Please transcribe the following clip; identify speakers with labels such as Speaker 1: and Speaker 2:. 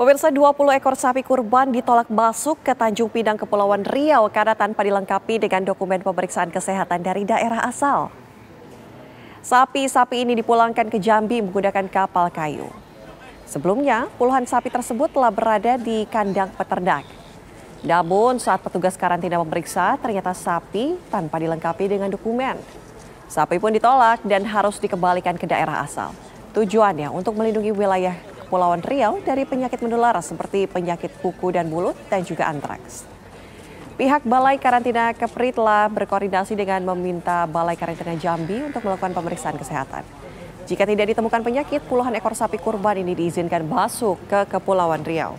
Speaker 1: Pemirsa 20 ekor sapi kurban ditolak masuk ke Tanjung Pinang Kepulauan Riau karena tanpa dilengkapi dengan dokumen pemeriksaan kesehatan dari daerah asal. Sapi-sapi ini dipulangkan ke Jambi menggunakan kapal kayu. Sebelumnya, puluhan sapi tersebut telah berada di kandang peternak. Namun, saat petugas karantina memeriksa, ternyata sapi tanpa dilengkapi dengan dokumen. Sapi pun ditolak dan harus dikembalikan ke daerah asal. Tujuannya untuk melindungi wilayah Kepulauan Riau dari penyakit menular seperti penyakit kuku dan mulut dan juga antraks. Pihak Balai Karantina Kepri telah berkoordinasi dengan meminta Balai Karantina Jambi untuk melakukan pemeriksaan kesehatan. Jika tidak ditemukan penyakit, puluhan ekor sapi kurban ini diizinkan masuk ke Kepulauan Riau.